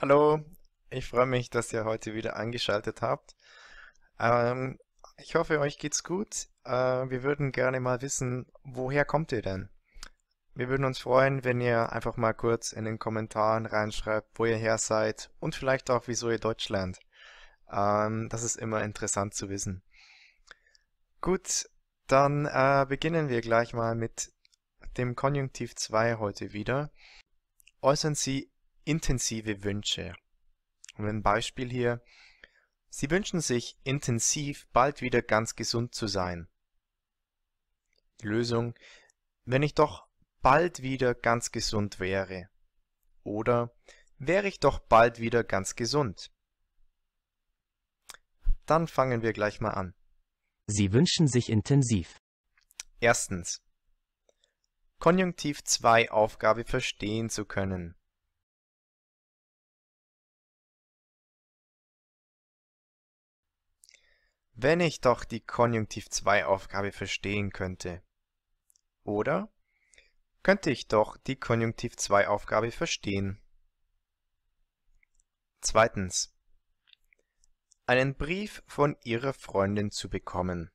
Hallo, ich freue mich, dass ihr heute wieder angeschaltet habt. Ähm, ich hoffe, euch geht's gut. Äh, wir würden gerne mal wissen, woher kommt ihr denn? Wir würden uns freuen, wenn ihr einfach mal kurz in den Kommentaren reinschreibt, wo ihr her seid und vielleicht auch, wieso ihr Deutsch lernt. Ähm, das ist immer interessant zu wissen. Gut, dann äh, beginnen wir gleich mal mit dem Konjunktiv 2 heute wieder. Äußern Sie intensive Wünsche. Und ein Beispiel hier. Sie wünschen sich intensiv bald wieder ganz gesund zu sein. Lösung. Wenn ich doch bald wieder ganz gesund wäre. Oder wäre ich doch bald wieder ganz gesund. Dann fangen wir gleich mal an. Sie wünschen sich intensiv. Erstens. Konjunktiv 2 Aufgabe verstehen zu können. Wenn ich doch die Konjunktiv 2 Aufgabe verstehen könnte. Oder könnte ich doch die Konjunktiv 2 Aufgabe verstehen. Zweitens. Einen Brief von Ihrer Freundin zu bekommen.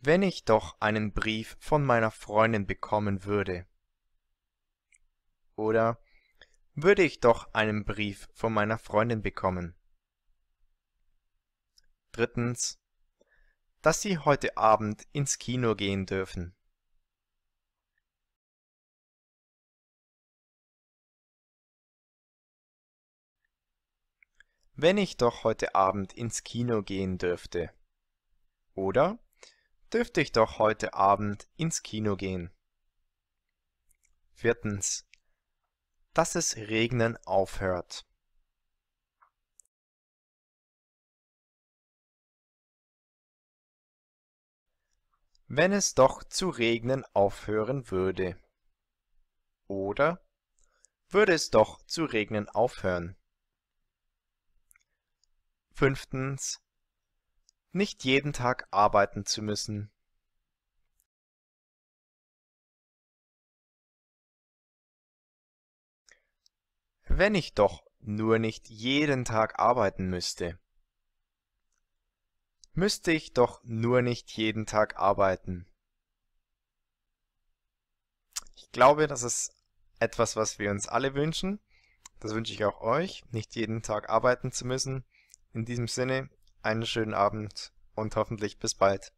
Wenn ich doch einen Brief von meiner Freundin bekommen würde oder würde ich doch einen brief von meiner freundin bekommen drittens dass sie heute abend ins kino gehen dürfen wenn ich doch heute abend ins kino gehen dürfte oder dürfte ich doch heute abend ins kino gehen viertens dass es regnen aufhört. Wenn es doch zu regnen aufhören würde. Oder würde es doch zu regnen aufhören. Fünftens. Nicht jeden Tag arbeiten zu müssen. wenn ich doch nur nicht jeden Tag arbeiten müsste. Müsste ich doch nur nicht jeden Tag arbeiten. Ich glaube, das ist etwas, was wir uns alle wünschen. Das wünsche ich auch euch, nicht jeden Tag arbeiten zu müssen. In diesem Sinne, einen schönen Abend und hoffentlich bis bald.